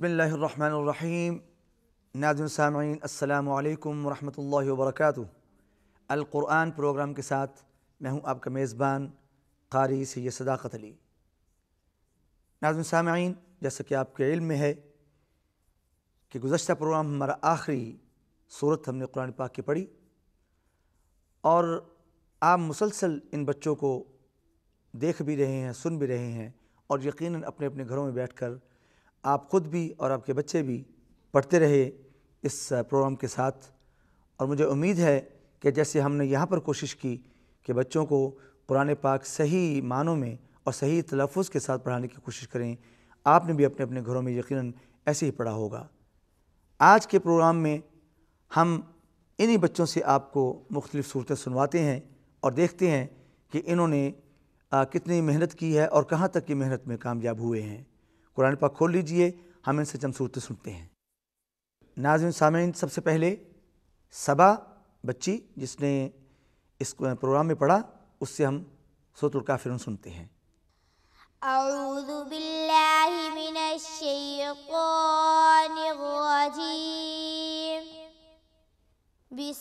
بسم اللہ الرحمن الرحیم ناظرین سامعین السلام علیکم ورحمۃ اللہ وبرکاتہ القرآن پروگرام کے ساتھ میں ہوں آپ کا میزبان قاری سید صداقت علی ناظرین سامعین جیسا کہ آپ کے علم میں ہے کہ گزشتہ پروگرام ہمارا آخری صورت ہم نے قرآن پاک کی پڑھی اور آپ مسلسل ان بچوں کو دیکھ بھی رہے ہیں سن بھی رہے ہیں اور یقیناً اپنے اپنے گھروں میں بیٹھ کر آپ خود بھی اور آپ کے بچے بھی پڑھتے رہے اس پروگرام کے ساتھ اور مجھے امید ہے کہ جیسے ہم نے یہاں پر کوشش کی کہ بچوں کو قرآن پاک صحیح معنوں میں اور صحیح تلفظ کے ساتھ پڑھانے کی کوشش کریں آپ نے بھی اپنے اپنے گھروں میں یقیناً ایسے ہی پڑھا ہوگا آج کے پروگرام میں ہم انہی بچوں سے آپ کو مختلف صورتیں سنواتے ہیں اور دیکھتے ہیں کہ انہوں نے کتنی محنت کی ہے اور کہاں تک کی محنت میں کامیاب ہوئے ہیں قرآن پاک کھول لیجئے ہم ان سے چند صورتیں سنتے ہیں ناظرین سامعین سب سے پہلے سبا بچی جس نے اس پروگرام میں پڑھا اس سے ہم سوت الکافرون سنتے ہیں اعوذ باللہ من الشیطان الرجیم بس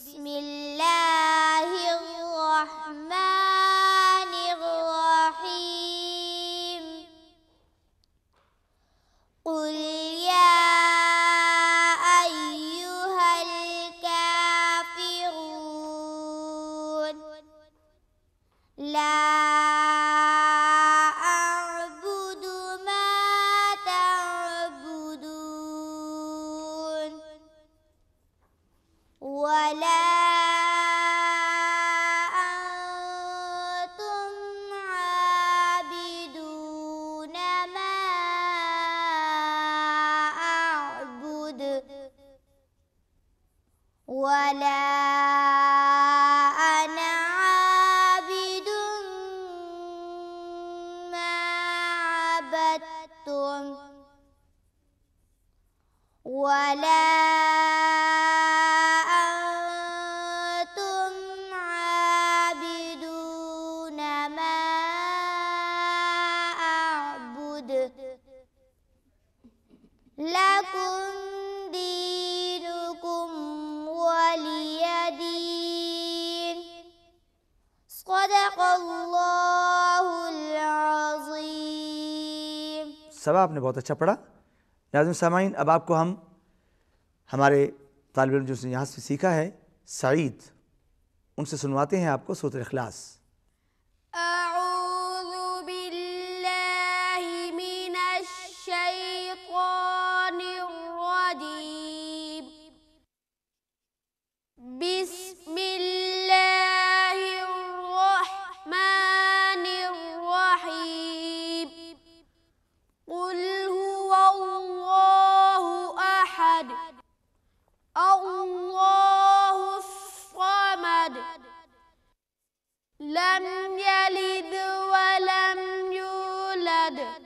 ولا أنا عابد ما عبدتم ولا أنتم عابدون ما أعبد لكم سبا آپ نے بہت اچھا پڑھا ناظرین سامعین اب آپ کو ہم ہمارے طالب علم جو اس نے یہاں سے سیکھا ہے سعید ان سے سنواتے ہیں آپ کو سوتر اخلاص ولد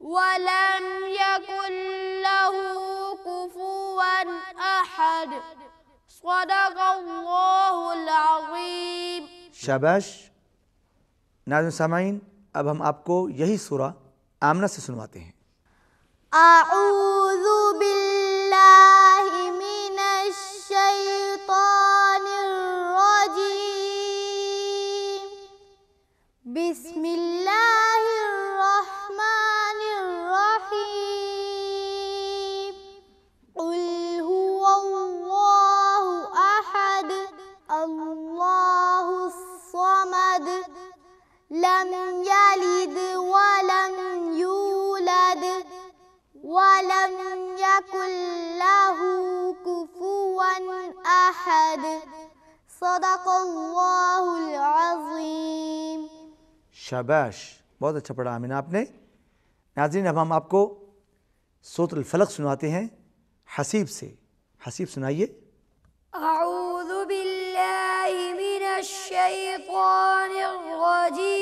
ولم يكن له كفوا أحد صدق الله العظيم شباش ناظرین سامعین اب ہم آپ کو یہی سورہ آمنہ سے سنواتے ہیں اعوذ احد صدق الله العظیم شباش بہت اچھا پڑھا آمین آپ نے ناظرین اب ہم آپ کو سوت الفلق سناتے ہیں حسیب سے حسیب سنائیے اعوذ باللہ من الشیطان الرجیم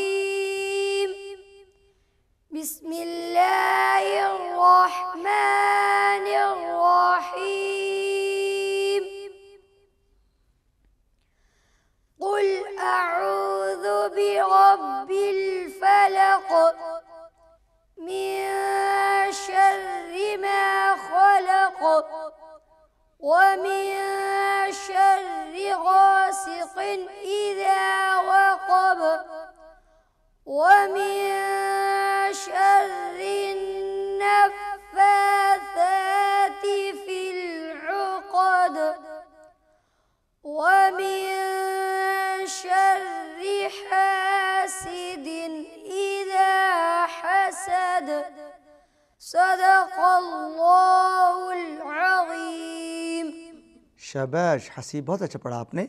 ومن شر غاسق إذا وقب ومن شر النفاثات في العقد ومن شر حاسد إذا حسد صدق الله شباش حسی بہت اچھا پڑھا آپ نے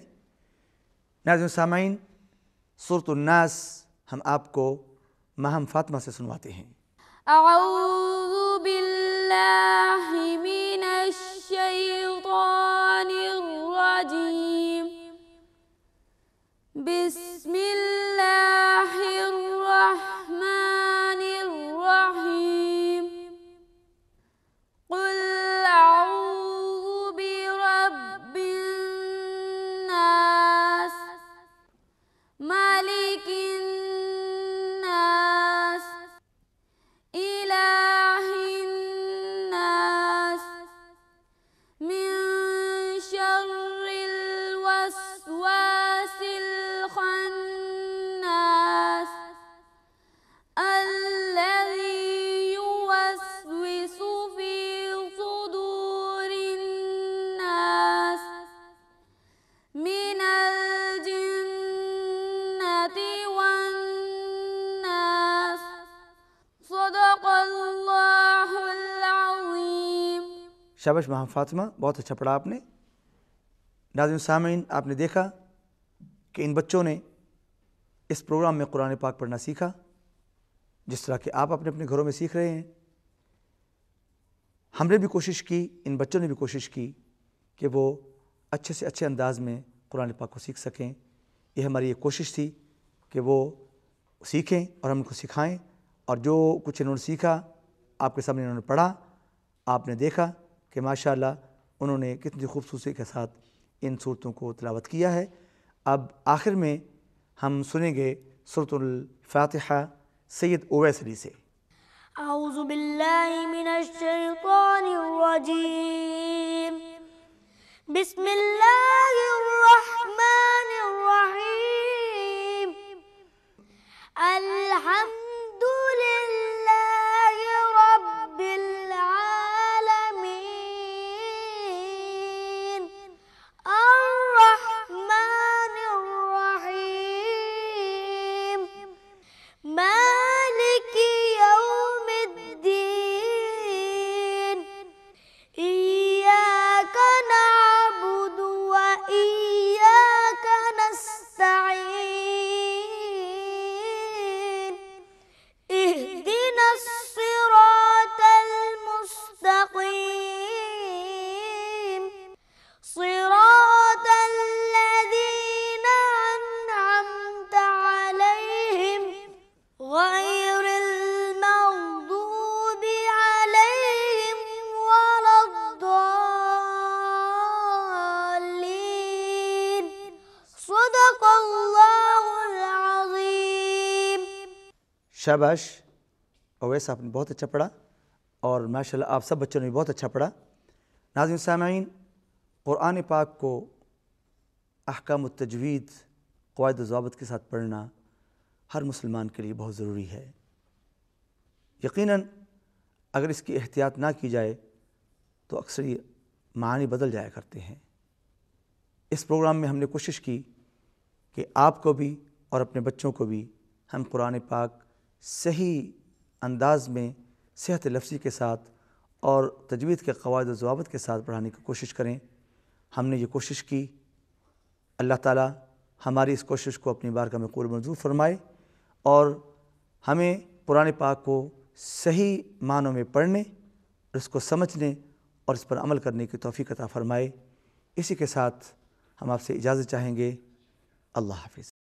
ناظرین سامعین صورت الناس ہم آپ کو مہم فاطمہ سے سنواتے ہیں اعوذ باللہ من الشیطان الرجیم بسم اللہ شابش مہم فاطمہ بہت اچھا پڑھا آپ نے ناظرین سامعین آپ نے دیکھا کہ ان بچوں نے اس پروگرام میں قرآن پاک پڑھنا سیکھا جس طرح کہ آپ اپنے اپنے گھروں میں سیکھ رہے ہیں ہم نے بھی کوشش کی ان بچوں نے بھی کوشش کی کہ وہ اچھے سے اچھے انداز میں قرآن پاک کو سیکھ سکیں یہ ہماری ایک کوشش تھی کہ وہ سیکھیں اور ہم ان کو سکھائیں اور جو کچھ انہوں نے سیکھا آپ کے سامنے انہوں نے پڑھا آپ نے دیکھا کہ ماشاء اللہ انہوں نے کتنی خوبصورتی کے ساتھ ان صورتوں کو تلاوت کیا ہے اب آخر میں ہم سنیں گے صورت الفاتحہ سید اویس علی سے اعوذ باللہ من الشیطان الرجیم بسم اللہ الرحمن الرحیم الحمد شاباش اویس آپ نے بہت اچھا پڑھا اور ماشاء اللہ آپ سب بچوں نے بھی بہت اچھا پڑھا ناظرین سامعین قرآن پاک کو احکام و تجویز قواعد و ضوابط کے ساتھ پڑھنا ہر مسلمان کے لیے بہت ضروری ہے یقیناً اگر اس کی احتیاط نہ کی جائے تو اکثر یہ معنی بدل جایا کرتے ہیں اس پروگرام میں ہم نے کوشش کی کہ آپ کو بھی اور اپنے بچوں کو بھی ہم قرآن پاک صحیح انداز میں صحت لفظی کے ساتھ اور تجوید کے قواعد و ضوابط کے ساتھ پڑھانے کی کوشش کریں ہم نے یہ کوشش کی اللہ تعالیٰ ہماری اس کوشش کو اپنی بارگاہ میں قول منظور فرمائے اور ہمیں پرانے پاک کو صحیح معنوں میں پڑھنے اور اس کو سمجھنے اور اس پر عمل کرنے کی توفیق عطا فرمائے اسی کے ساتھ ہم آپ سے اجازت چاہیں گے اللہ حافظ